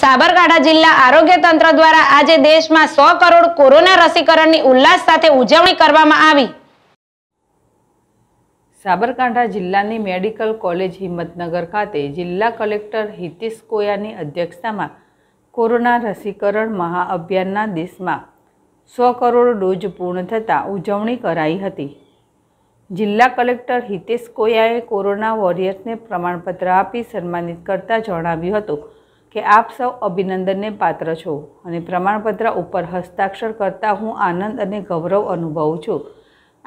સાબરકાંઠા જિલ્લા આરોગ્ય તંત્ર દ્વારા આજે દેશમાં સો કરોડ કોરોના રસીકરણની ઉલ્લાસ સાથે ઉજવણી કરવામાં આવી સાબરકાંઠા જિલ્લાની મેડિકલ કોલેજ હિંમતનગર ખાતે જિલ્લા કલેક્ટર હિતેશ કોયાની અધ્યક્ષતામાં કોરોના રસીકરણ મહાઅભિયાનના દેશમાં સો કરોડ ડોઝ પૂર્ણ થતાં ઉજવણી કરાઈ હતી જિલ્લા કલેક્ટર હિતેશ કોયાએ કોરોના વોરિયર્સને પ્રમાણપત્ર આપી સન્માનિત કરતા જણાવ્યું હતું કે આપ સૌ અભિનંદનને પાત્ર છો અને પ્રમાણપત્ર ઉપર હસ્તાક્ષર કરતાં હું આનંદ અને ગૌરવ અનુભવું છું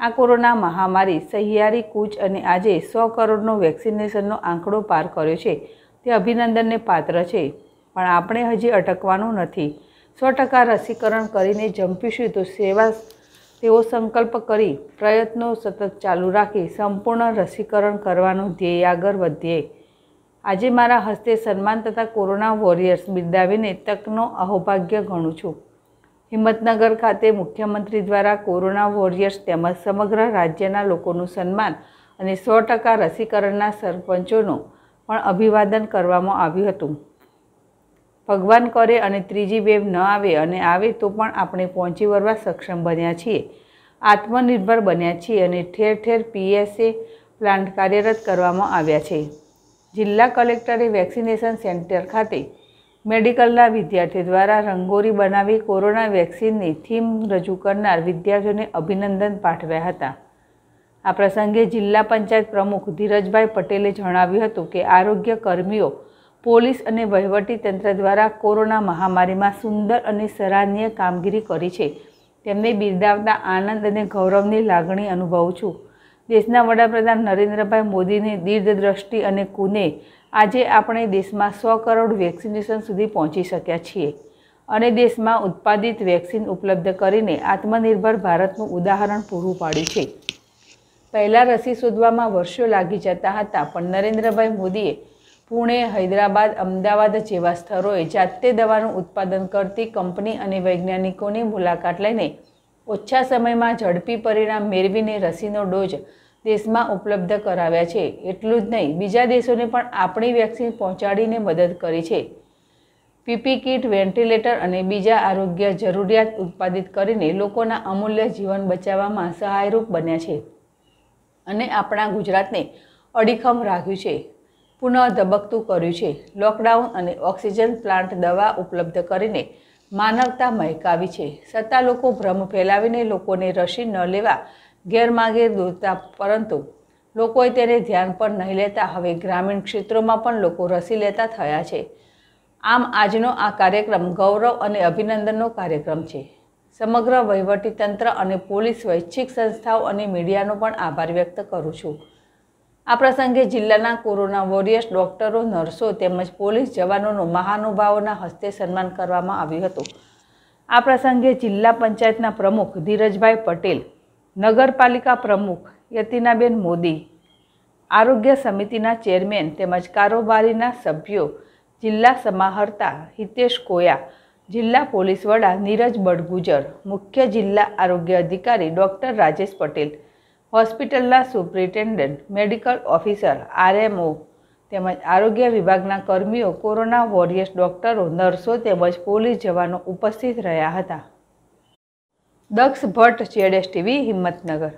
આ કોરોના મહામારી સહિયારી કૂચ અને આજે સો કરોડનો વેક્સિનેશનનો આંકડો પાર કર્યો છે તે અભિનંદનને પાત્ર છે પણ આપણે હજી અટકવાનું નથી સો ટકા રસીકરણ કરીને જંપીશું તો સેવા તેવો સંકલ્પ કરી પ્રયત્નો સતત ચાલુ રાખી સંપૂર્ણ રસીકરણ કરવાનું ધ્યેય આગળ વધીએ આજે મારા હસ્તે સન્માન તથા કોરોના વોરિયર્સ બિરદાવીને તકનો અહોભાગ્ય ગણું છું હિંમતનગર ખાતે મુખ્યમંત્રી દ્વારા કોરોના વોરિયર્સ તેમજ સમગ્ર રાજ્યના લોકોનું સન્માન અને સો ટકા રસીકરણના સરપંચોનું પણ અભિવાદન કરવામાં આવ્યું હતું ભગવાન કરે અને ત્રીજી વેવ ન આવે અને આવે તો પણ આપણે પહોંચી વળવા સક્ષમ બન્યા છીએ આત્મનિર્ભર બન્યા છીએ અને ઠેર ઠેર પીએસએ પ્લાન્ટ કાર્યરત કરવામાં આવ્યા છે જિલ્લા કલેક્ટરે વેક્સિનેશન સેન્ટર ખાતે મેડિકલના વિદ્યાર્થી દ્વારા રંગોળી બનાવી કોરોના વેક્સિનની થીમ રજૂ કરનાર વિદ્યાર્થીઓને અભિનંદન પાઠવ્યા હતા આ પ્રસંગે જિલ્લા પંચાયત પ્રમુખ ધીરજભાઈ પટેલે જણાવ્યું હતું કે આરોગ્ય કર્મીઓ પોલીસ અને વહીવટી તંત્ર દ્વારા કોરોના મહામારીમાં સુંદર અને સરાહનીય કામગીરી કરી છે તેમને બિરદાવતા આનંદ અને ગૌરવની લાગણી અનુભવું છું દેશના વડાપ્રધાન નરેન્દ્રભાઈ મોદીની દીર્ઘદ્રષ્ટિ અને કુને આજે આપણે દેશમાં સો કરોડ વેક્સિનેશન સુધી પહોંચી શક્યા છીએ અને દેશમાં ઉત્પાદિત વેક્સિન ઉપલબ્ધ કરીને આત્મનિર્ભર ભારતનું ઉદાહરણ પૂરું પાડ્યું છે પહેલાં રસી શોધવામાં વર્ષો લાગી જતા હતા પણ નરેન્દ્રભાઈ મોદીએ પુણે હૈદરાબાદ અમદાવાદ જેવા સ્થળોએ જાતે દવાનું ઉત્પાદન કરતી કંપની અને વૈજ્ઞાનિકોની મુલાકાત લઈને ઓછા સમયમાં ઝડપી પરિણામ મેળવીને રસીનો ડોઝ દેશમાં ઉપલબ્ધ કરાવ્યા છે એટલું જ નહીં બીજા દેશોને પણ આપણી વેક્સિન પહોંચાડીને મદદ કરી છે પીપી કીટ વેન્ટિલેટર અને બીજા આરોગ્ય જરૂરિયાત ઉત્પાદિત કરીને લોકોના અમૂલ્ય જીવન બચાવવામાં સહાયરૂપ બન્યા છે અને આપણા ગુજરાતને અડીખમ રાખ્યું છે પુનઃ ધબકતું કર્યું છે લોકડાઉન અને ઓક્સિજન પ્લાન્ટ દવા ઉપલબ્ધ કરીને માનવતા મહેકાવી છે સત્તા લોકો ભ્રમ ફેલાવીને લોકોને રસી ન લેવા ગેરમાર્ગે દોરતા પરંતુ લોકોએ તેને ધ્યાન પર નહીં લેતા હવે ગ્રામીણ ક્ષેત્રોમાં પણ લોકો રસી લેતા થયા છે આમ આજનો આ કાર્યક્રમ ગૌરવ અને અભિનંદનનો કાર્યક્રમ છે સમગ્ર વહીવટીતંત્ર અને પોલીસ સ્વૈચ્છિક સંસ્થાઓ અને મીડિયાનો પણ આભાર વ્યક્ત કરું છું આ પ્રસંગે જિલ્લાના કોરોના વોરિયર્સ ડોક્ટરો, નર્સો તેમજ પોલીસ જવાનોનો મહાનુભાવના હસ્તે સન્માન કરવામાં આવ્યું હતું. આ પ્રસંગે જિલ્લા પંચાયતના પ્રમુખ ધીરજભાઈ પટેલ, નગરપાલિકા પ્રમુખ યતિનાબેન મોદી, આરોગ્ય સમિતિના ચેરમેન તેમજ કારોબારીના સભ્યો, જિલ્લા સમાહર્તા હિતેશ કોયા, જિલ્લા પોલીસ વડા નીરજ બડગુજર, મુખ્ય જિલ્લા આરોગ્ય અધિકારી ડોક્ટર રાજેશ પટેલ હોસ્પિટલના સુપ્રિન્ટેન્ડન્ટ મેડિકલ ઓફિસર આરએમઓ તેમજ આરોગ્ય વિભાગના કર્મીઓ કોરોના વોરિયર્સ ડૉક્ટરો નર્સો તેમજ પોલીસ જવાનો ઉપસ્થિત રહ્યા હતા દક્ષ ભટ્ટ ચેડેશ ટીવી હિંમતનગર